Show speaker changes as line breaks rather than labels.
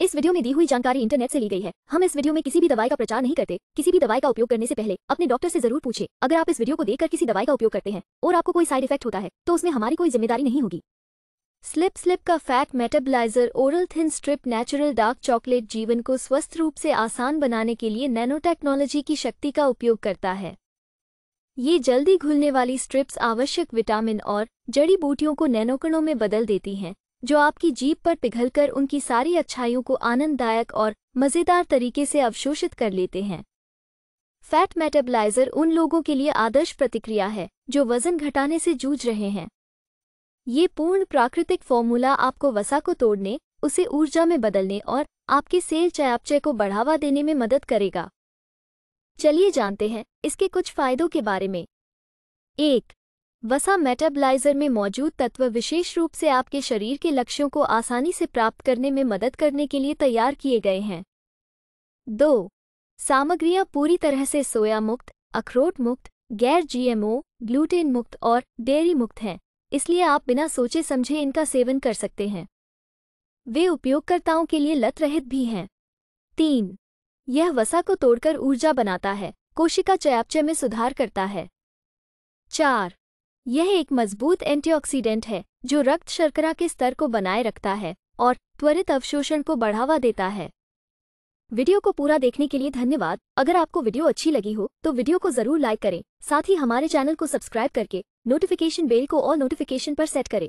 इस वीडियो में दी हुई जानकारी इंटरनेट से ली गई है हम इस वीडियो में किसी भी दवाई का प्रचार नहीं करते किसी भी दवाई का उपयोग करने से पहले अपने डॉक्टर से जरूर पूछे अगर आप इस वीडियो को देखकर किसी दवाई का उपयोग करते हैं और आपको कोई साइड इफेक्ट होता है तो उसमें हमारी कोई जिम्मेदारी नहीं होगी स्लिप स्लिप का fat metaboliser oral thin strip natural dark chocolate जीवन को स्वस्थ रूप से आसान बनाने के लिए नैनो टेक्नोलॉजी की शक्ति का उपयोग करता है ये जल्दी घुलने वाली स्ट्रिप्स आवश्यक विटामिन और जड़ी बूटियों को नैनोकणों में बदल देती हैं जो आपकी जीप पर पिघलकर उनकी सारी अच्छाइयों को आनंददायक और मज़ेदार तरीके से अवशोषित कर लेते हैं फैट मेटाबलाइजर उन लोगों के लिए आदर्श प्रतिक्रिया है जो वजन घटाने से जूझ रहे हैं ये पूर्ण प्राकृतिक फॉर्मूला आपको वसा को तोड़ने उसे ऊर्जा में बदलने और आपके सेल चयापचय को बढ़ावा देने में मदद करेगा चलिए जानते हैं इसके कुछ फायदों के बारे में एक वसा मेटाबलाइजर में मौजूद तत्व विशेष रूप से आपके शरीर के लक्ष्यों को आसानी से प्राप्त करने में मदद करने के लिए तैयार किए गए हैं दो सामग्रियां पूरी तरह से सोया मुक्त अखरोट मुक्त गैर जीएमओ ग्लूटेन मुक्त और डेयरी मुक्त हैं इसलिए आप बिना सोचे समझे इनका सेवन कर सकते हैं वे उपयोगकर्ताओं के लिए लत रहित भी हैं तीन यह वसा को तोड़कर ऊर्जा बनाता है कोशिका चयापचय में सुधार करता है चार यह एक मजबूत एंटीऑक्सीडेंट है जो रक्त शर्करा के स्तर को बनाए रखता है और त्वरित अवशोषण को बढ़ावा देता है वीडियो को पूरा देखने के लिए धन्यवाद अगर आपको वीडियो अच्छी लगी हो तो वीडियो को जरूर लाइक करें साथ ही हमारे चैनल को सब्सक्राइब करके नोटिफिकेशन बेल को ऑल नोटिफिकेशन पर सेट करें